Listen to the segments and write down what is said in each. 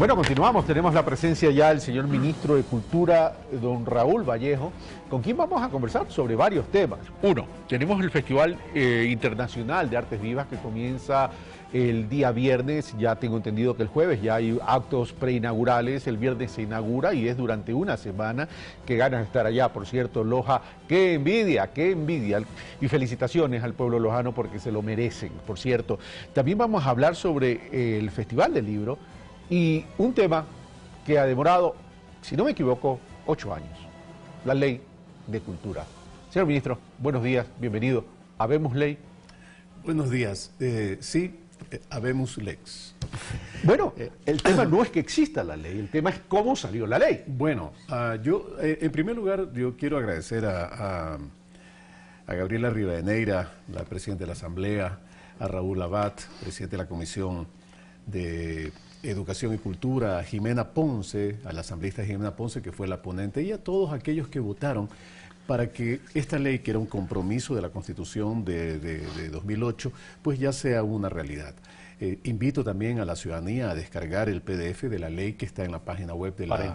Bueno, continuamos. Tenemos la presencia ya del señor ministro de Cultura, don Raúl Vallejo, con quien vamos a conversar sobre varios temas. Uno, tenemos el Festival eh, Internacional de Artes Vivas que comienza el día viernes. Ya tengo entendido que el jueves ya hay actos preinaugurales. El viernes se inaugura y es durante una semana. que ganas de estar allá, por cierto, Loja. ¡Qué envidia! ¡Qué envidia! Y felicitaciones al pueblo lojano porque se lo merecen, por cierto. También vamos a hablar sobre eh, el Festival del Libro y un tema que ha demorado, si no me equivoco, ocho años, la ley de cultura. Señor ministro, buenos días, bienvenido. ¿Habemos ley? Buenos días. Eh, sí, eh, habemos lex. Bueno, eh, el tema no es que exista la ley, el tema es cómo salió la ley. Bueno, ah, yo, en primer lugar, yo quiero agradecer a, a, Gabriela Rivadeneira, la presidenta de la Asamblea, a Raúl Abad, presidente de la Comisión de Educación y Cultura, a Jimena Ponce, a la asambleísta Jimena Ponce, que fue la ponente, y a todos aquellos que votaron para que esta ley, que era un compromiso de la Constitución de 2008, pues ya sea una realidad. Eh, invito también a la ciudadanía a descargar el PDF de la ley que está en la página web de, la,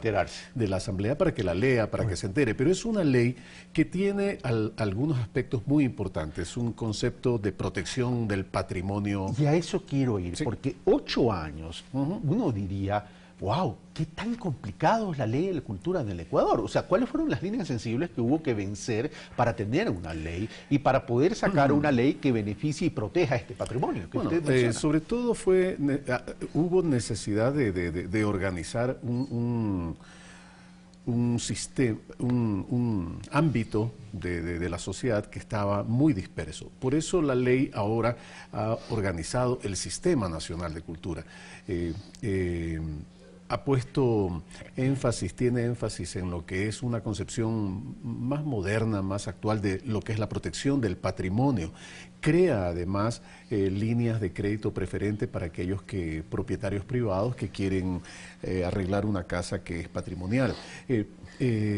de la Asamblea para que la lea, para que se entere. Pero es una ley que tiene algunos aspectos muy importantes, un concepto de protección del patrimonio. Y a eso quiero ir, porque ocho años, uno diría wow, qué tan complicado es la ley de la cultura en el Ecuador. O sea, ¿cuáles fueron las líneas sensibles que hubo que vencer para tener una ley y para poder sacar una ley que beneficie y proteja este patrimonio? Eh, sobre todo fue, ah, hubo necesidad de, organizar un, sistema, un, ámbito de, la sociedad que estaba muy disperso. Por eso la ley ahora ha organizado el Sistema Nacional de Cultura. Eh, eh, ha puesto énfasis, tiene énfasis en lo que es una concepción más moderna, más actual de lo que es la protección del patrimonio. Crea además eh, líneas de crédito preferente para aquellos que, propietarios privados que quieren eh, arreglar una casa que es patrimonial. Eh,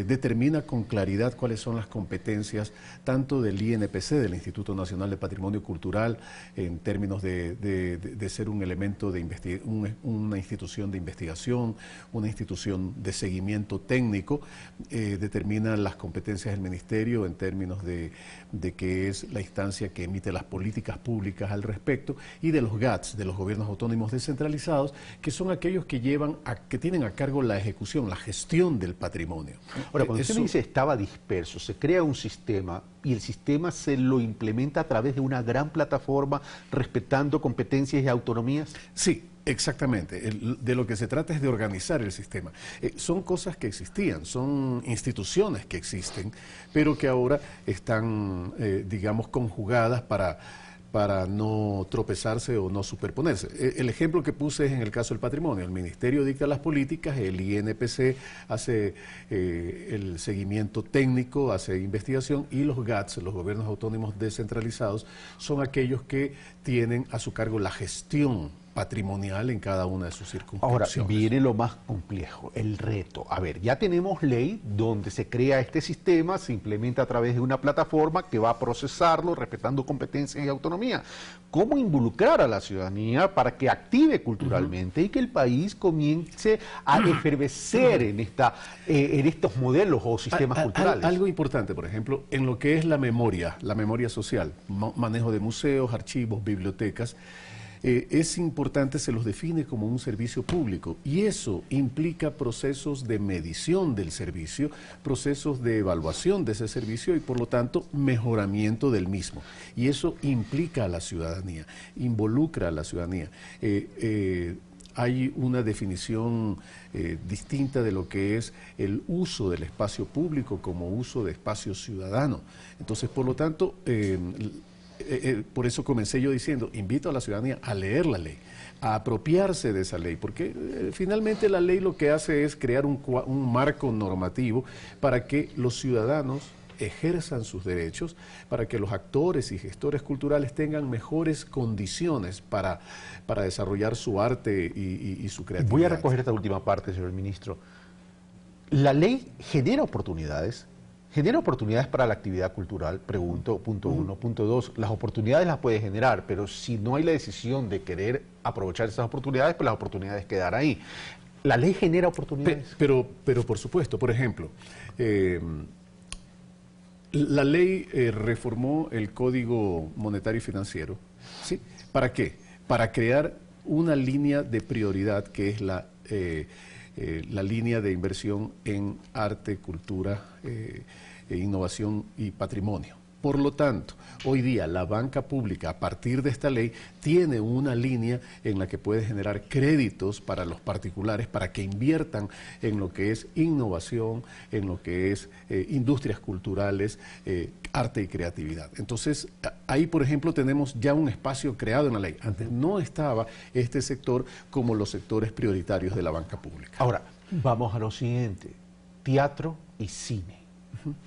determina con claridad cuáles son las competencias tanto del INPC, del Instituto Nacional de Patrimonio Cultural, en términos de, de ser un elemento de una institución de investigación una institución de seguimiento técnico, determinan eh, determina las competencias del ministerio en términos de, de que es la instancia que emite las políticas públicas al respecto y de los GATS, de los gobiernos autónomos descentralizados, que son aquellos que llevan a, que tienen a cargo la ejecución, la gestión del patrimonio. Ahora, cuando usted me dice estaba disperso, se crea un sistema y el sistema se lo implementa a través de una gran plataforma respetando competencias y autonomías. Sí, Exactamente. de lo que se trata es de organizar el sistema. Eh, son cosas que existían, son instituciones que existen, pero que ahora están, eh, digamos, conjugadas para no tropezarse o no superponerse. Eh, el ejemplo que puse es en el caso del patrimonio. El Ministerio dicta las políticas, el INPC hace el seguimiento técnico, hace investigación y los GATS, los gobiernos autónomos descentralizados, son aquellos que tienen a su cargo la gestión patrimonial en cada una de sus circunstancias. Ahora, viene lo más complejo, el reto. A ver, ya tenemos ley donde se crea este sistema, se implementa a través de una plataforma que va a procesarlo respetando competencias y autonomía. ¿Cómo involucrar a la ciudadanía para que active culturalmente y que el país comience a efervecer en, esta, eh, en estos modelos o sistemas culturales? algo importante, por ejemplo, en lo que es la memoria, la memoria social, manejo de museos, archivos, bibliotecas. Eh, es importante, se los define como un servicio público y eso implica procesos de medición del servicio, procesos de evaluación de ese servicio y por lo tanto mejoramiento del mismo. Y eso implica a la ciudadanía, involucra a la ciudadanía. Eh, eh, hay una definición distinta de lo que es el uso del espacio público como uso de espacio ciudadano. Entonces, por lo tanto, eh, eh, por eso comencé yo diciendo, invito a la ciudadanía a leer la ley, a apropiarse de esa ley, porque eh, finalmente la ley lo que hace es crear un, marco normativo para que los ciudadanos ejerzan sus derechos, para que los actores y gestores culturales tengan mejores condiciones para, para desarrollar su arte y su creatividad. Voy a recoger esta última parte, señor ministro. La ley genera oportunidades, ¿Genera oportunidades para la actividad cultural? Pregunto, punto uno. Punto dos, las oportunidades las puede generar, pero si no hay la decisión de querer aprovechar esas oportunidades, pues las oportunidades quedan ahí. ¿La ley genera oportunidades? pero, pero, por supuesto, por ejemplo, eh, la ley eh, reformó el Código Monetario y Financiero. ¿sí? ¿Para qué? Para crear una línea de prioridad que es la... Eh, eh, la línea de inversión en arte, cultura, eh, e innovación y patrimonio. Por lo tanto, hoy día la banca pública, a partir de esta ley, tiene una línea en la que puede generar créditos para los particulares para que inviertan en lo que es innovación, en lo que es eh, industrias culturales, eh, arte y creatividad. Entonces, ahí, por ejemplo, tenemos ya un espacio creado en la ley. Antes no estaba este sector como los sectores prioritarios de la banca pública. Ahora, vamos a lo siguiente, teatro y cine,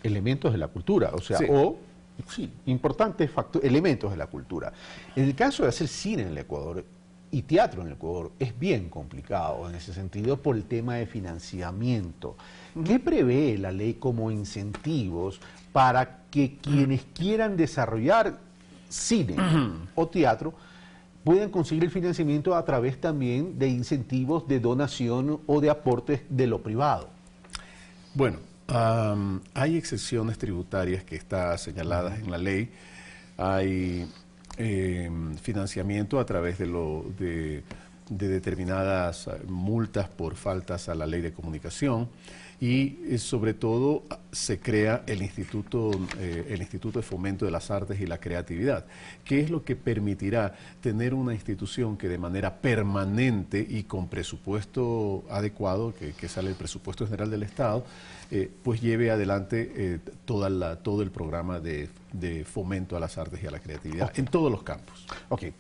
elementos de la cultura, o sea, o sí, importantes elementos de la cultura. En el caso de hacer cine en el Ecuador y teatro en el Ecuador es bien complicado en ese sentido por el tema de financiamiento. ¿Qué prevé la ley como incentivos para que quienes quieran desarrollar cine o teatro puedan conseguir el financiamiento a través también de incentivos de donación o de aportes de lo privado? Bueno, hay excepciones tributarias que están señaladas en la ley. Hay em, financiamiento a través de, lo, de, determinadas multas por faltas a la ley de comunicación y eh, sobre todo se crea el Instituto, eh, el Instituto de Fomento de las Artes y la Creatividad, que es lo que permitirá tener una institución que de manera permanente y con presupuesto adecuado, que, sale el presupuesto general del Estado, eh, pues lleve adelante toda la, todo el programa de, fomento a las artes y a la creatividad en todos los campos. Okay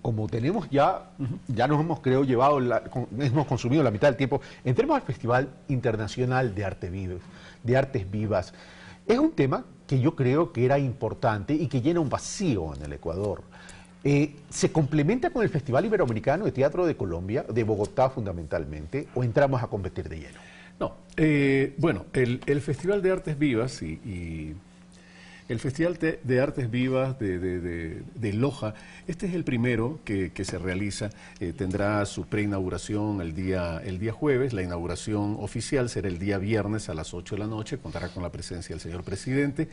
como, tenemos ya, ya nos hemos, creo, llevado, hemos consumido la mitad del tiempo, entremos al Festival Internacional de, Arte de Artes Vivas. Es un tema que yo creo que era importante y que llena un vacío en el Ecuador. Eh, ¿Se complementa con el Festival Iberoamericano de Teatro de Colombia, de Bogotá fundamentalmente, o entramos a competir de lleno? No, eh, bueno, el, Festival de Artes Vivas y el Festival de Artes Vivas de, Loja, este es el primero que, se realiza, eh, tendrá su preinauguración el día, el día jueves, la inauguración oficial será el día viernes a las 8 de la noche, contará con la presencia del señor presidente.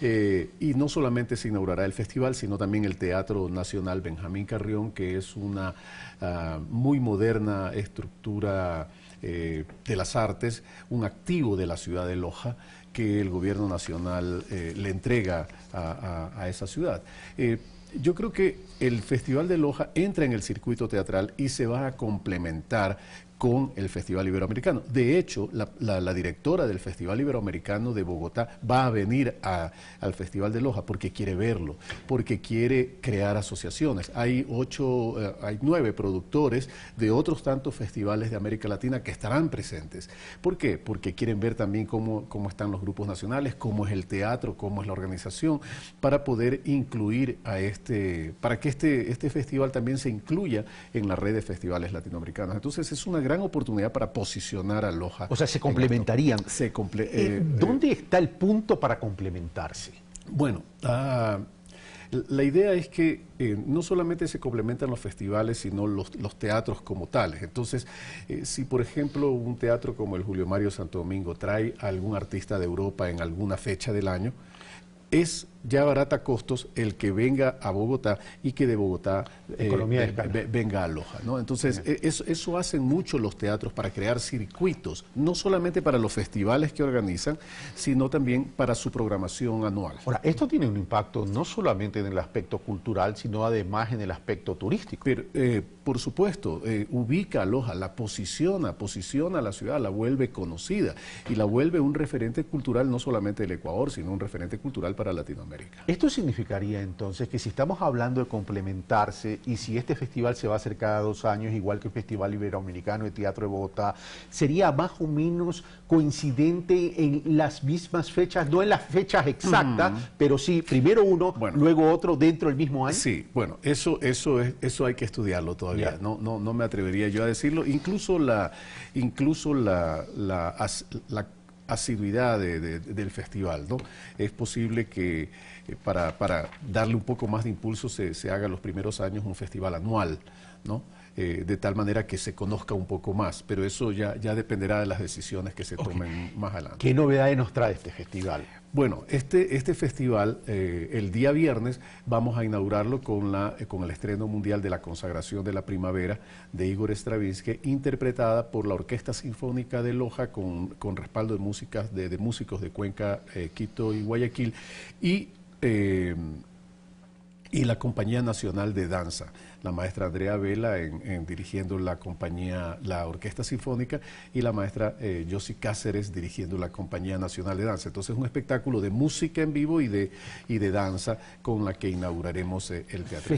Eh, y no solamente se inaugurará el festival, sino también el Teatro Nacional Benjamín Carrión, que es una ah, muy moderna estructura eh, de las artes, un activo de la ciudad de Loja, que el gobierno nacional eh, le entrega a, esa ciudad. Eh, yo creo que el Festival de Loja entra en el circuito teatral y se va a complementar con el Festival Iberoamericano. De hecho, la, directora del Festival Iberoamericano de Bogotá va a venir al Festival de Loja porque quiere verlo, porque quiere crear asociaciones. Hay ocho, eh, hay nueve productores de otros tantos festivales de América Latina que estarán presentes. ¿Por qué? Porque quieren ver también cómo, están los grupos nacionales, cómo es el teatro, cómo es la organización, para poder incluir a este, para que este, este, festival también se incluya en la red de festivales latinoamericanos. Entonces es una gran oportunidad para posicionar a Loja. O sea, se complementarían. Se eh, eh, ¿Dónde eh, está el punto para complementarse? Bueno, ah, la idea es que no solamente se complementan los festivales, sino los, teatros como tales. Entonces, si por ejemplo un teatro como el Julio Mario Santo Domingo trae a algún artista de Europa en alguna fecha del año, es ya barata costos el que venga a Bogotá y que de Bogotá eh, venga a Loja. ¿no? Entonces, e, eso, hacen mucho los teatros para crear circuitos, no solamente para los festivales que organizan, sino también para su programación anual. Ahora, esto tiene un impacto no solamente en el aspecto cultural, sino además en el aspecto turístico. Pero, eh, por supuesto, eh, ubica a Loja, la posiciona, posiciona a la ciudad, la vuelve conocida y la vuelve un referente cultural no solamente del Ecuador, sino un referente cultural para Latinoamérica. Esto significaría entonces que si estamos hablando de complementarse y si este festival se va a hacer cada dos años, igual que el Festival Iberoamericano de Teatro de Bogotá, sería más o menos coincidente en las mismas fechas, no en las fechas exactas, mm. pero sí, primero uno, luego otro dentro del mismo año. Sí, bueno, eso, eso, es, eso hay que estudiarlo todavía, no, no, no me atrevería yo a decirlo, incluso la, incluso la asiduidad del festival, ¿no? Es posible que eh, para, darle un poco más de impulso se, se haga los primeros años un festival anual, ¿no? Eh, de tal manera que se conozca un poco más. Pero eso ya, ya dependerá de las decisiones que se tomen más adelante. ¿Qué novedades nos trae este festival? Bueno, este, este festival, eh, el día viernes, vamos a inaugurarlo eh, con, el estreno mundial de la consagración de la primavera de Igor Stravinsky, interpretada por la Orquesta Sinfónica de Loja con, respaldo de, músicas de, músicos de Cuenca, Quito y Guayaquil. y la Compañía Nacional de Danza la maestra Andrea Vela en, dirigiendo la compañía, la Orquesta Sinfónica y la maestra eh, Cáceres dirigiendo la Compañía Nacional de Danza. Entonces, un espectáculo de música en vivo y de, y de danza con la que inauguraremos eh, el teatro.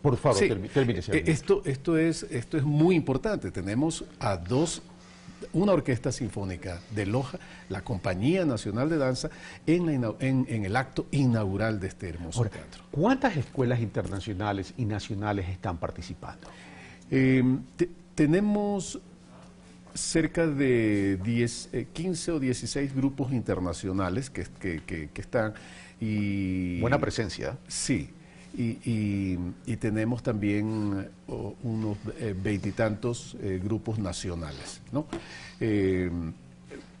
por favor, eh, Esto, esto, es, esto es muy importante. Tenemos a dos una orquesta sinfónica de Loja, la Compañía Nacional de Danza, en, el acto inaugural de este hermoso teatro. ¿Cuántas escuelas internacionales y nacionales están participando? Em, tenemos cerca de 15 eh, o 16 grupos internacionales que, están. Buena presencia. Sí, y, tenemos también eh, unos eh, veintitantos eh, grupos nacionales.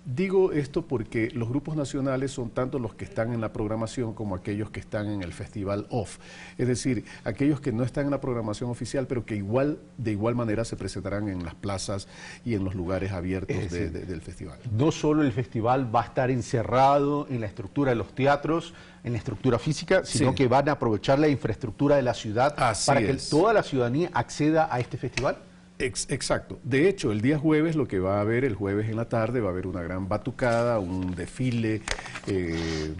Digo esto porque los grupos nacionales son tanto los que están en la programación como aquellos que están en el festival off. Es decir, aquellos que no están en la programación oficial, pero que igual, de igual manera se presentarán en las plazas y en los lugares abiertos del festival. No solo el festival va a estar encerrado en la estructura de los teatros, en la estructura física, sino que van a aprovechar la infraestructura de la ciudad para que toda la ciudadanía acceda a este festival exacto. De hecho, el día jueves lo que va a haber, el jueves en la tarde, va a haber una gran batucada, un desfile eh,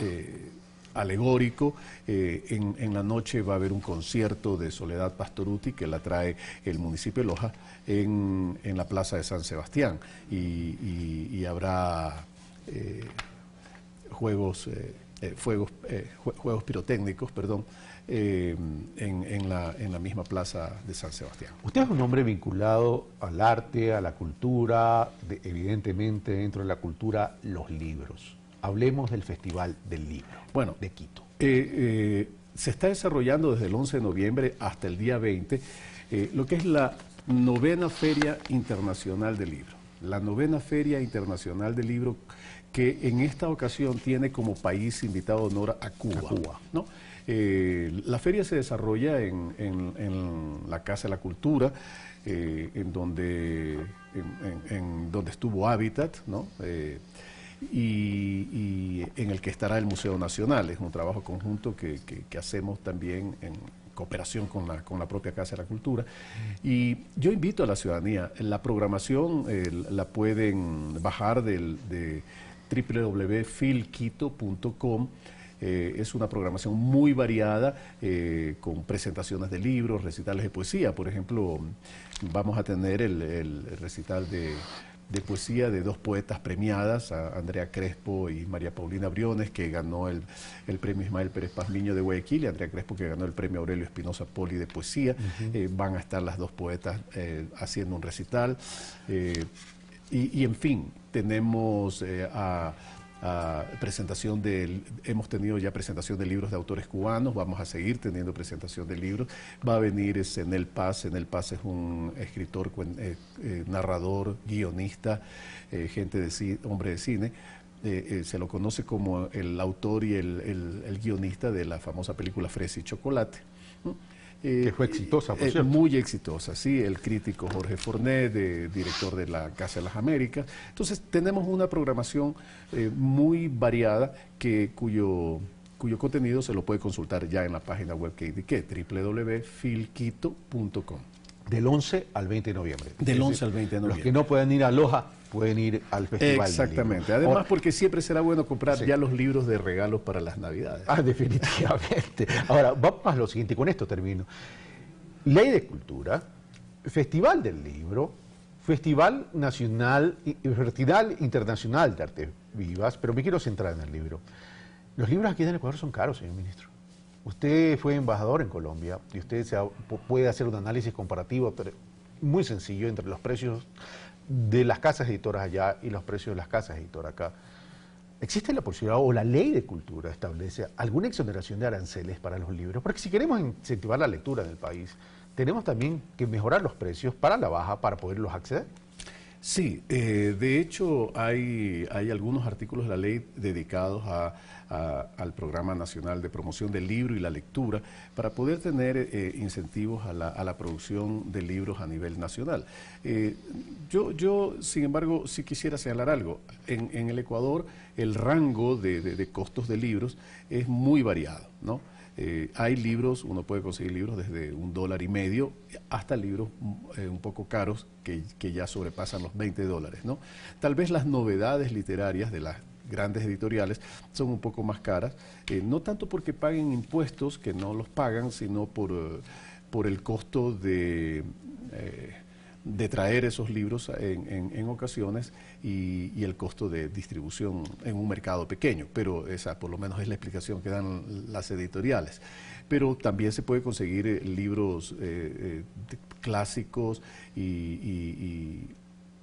eh, alegórico. Eh, en, la noche va a haber un concierto de Soledad Pastoruti que la trae el municipio de Loja en, la plaza de San Sebastián. Y, habrá juegos, juegos pirotécnicos, perdón. Eh, en, la, misma plaza de San Sebastián. Usted es un hombre vinculado al arte, a la cultura, evidentemente dentro de la cultura, los libros. Hablemos del Festival del Libro bueno, de Quito. Eh, eh, se está desarrollando desde el 11 de noviembre hasta el día 20 lo que es la novena Feria Internacional del Libro. La novena Feria Internacional del Libro que en esta ocasión tiene como país invitado honor a Cuba. Eh, la feria se desarrolla en, la Casa de la Cultura, eh, en, donde, estuvo Habitat eh, y, en el que estará el Museo Nacional. Es un trabajo conjunto que, hacemos también en cooperación con la, propia Casa de la Cultura. Y yo invito a la ciudadanía, la programación la pueden bajar del, de www.filquito.com eh, es una programación muy variada eh, con presentaciones de libros, recitales de poesía. Por ejemplo, vamos a tener el, recital de poesía de dos poetas premiadas, Andrea Crespo y María Paulina Briones, que ganó el, premio Ismael Pérez Pazmiño de Guayaquil, y Andrea Crespo, que ganó el premio Aurelio Espinosa Poli de poesía. Eh, van a estar las dos poetas haciendo un recital. y, en fin, tenemos a presentación de, hemos tenido ya presentación de libros de autores cubanos, vamos a seguir teniendo presentación de libros. Va a venir es Enel Paz, el Paz es un escritor, eh, eh, narrador, guionista, eh, gente de hombre de cine. se lo conoce como el autor y el, guionista de la famosa película Fresa y Chocolate. Eh, que fue exitosa, por eh, Muy exitosa, sí, el crítico Jorge Forné, director de la Casa de las Américas. Entonces, tenemos una programación eh, muy variada que, cuyo, cuyo contenido se lo puede consultar ya en la página web que indiqué, www.filquito.com. Del 11 al 20 de noviembre. Del 11 al 20 de noviembre. Los que no pueden ir a Loja pueden ir al festival. Exactamente. Además, porque siempre será bueno comprar ya los libros de regalos para las Navidades. Ah, definitivamente. Ahora, vamos a lo siguiente, con esto termino. Ley de Cultura, Festival del Libro, Festival Nacional, Festival Internacional de Artes Vivas, pero me quiero centrar en el libro. Los libros aquí en Ecuador son caros, señor ministro. Usted fue embajador en Colombia y usted puede hacer un análisis comparativo muy sencillo entre los precios de las casas editoras allá y los precios de las casas editoras acá. ¿Existe la posibilidad o la ley de cultura establece alguna exoneración de aranceles para los libros? Porque si queremos incentivar la lectura en el país, tenemos también que mejorar los precios para la baja para poderlos acceder. Sí, eh, de hecho hay, hay, algunos artículos de la ley dedicados a, al Programa Nacional de Promoción del Libro y la Lectura para poder tener eh, incentivos a la, a la, producción de libros a nivel nacional. Eh, yo, yo, sin embargo, sí quisiera señalar algo. En, en el Ecuador el rango de, de costos de libros es muy variado, ¿no? Eh, hay libros, uno puede conseguir libros desde un dólar y medio hasta libros mm, eh, un poco caros que, ya sobrepasan los 20 dólares. ¿no? Tal vez las novedades literarias de las grandes editoriales son un poco más caras, eh, no tanto porque paguen impuestos que no los pagan, sino por el costo de de traer esos libros en, ocasiones y, el costo de distribución en un mercado pequeño, pero esa por lo menos es la explicación que dan las editoriales. Pero también se puede conseguir eh, libros eh, eh, clásicos y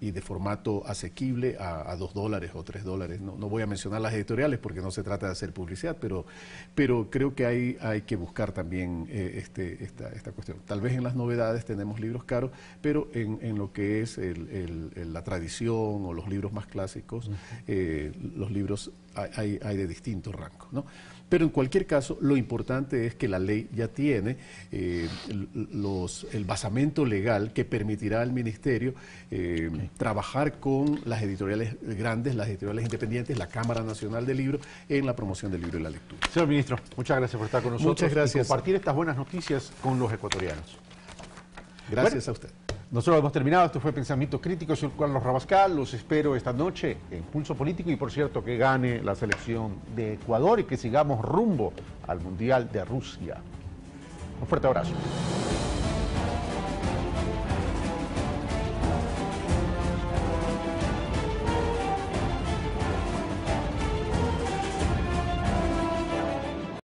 y de formato asequible a, dos dólares o tres dólares. No, voy a mencionar las editoriales porque no se trata de hacer publicidad, pero, pero creo que hay, hay que buscar también eh, este, esta, cuestión. Tal vez en las novedades tenemos libros caros, pero en, lo que es la tradición o los libros más clásicos, eh, los libros hay, de distinto rango, ¿no? Pero en cualquier caso, lo importante es que la ley ya tiene eh, el basamento legal que permitirá al Ministerio eh, trabajar con las editoriales grandes, las editoriales independientes, la Cámara Nacional del Libro, en la promoción del libro y la lectura. Señor Ministro, muchas gracias por estar con nosotros. gracias. Y compartir estas buenas noticias con los ecuatorianos. Gracias a usted. Nosotros hemos terminado, esto fue Pensamiento Crítico, soy Carlos Rabascal, los espero esta noche en Pulso Político y por cierto que gane la selección de Ecuador y que sigamos rumbo al Mundial de Rusia. Un fuerte abrazo.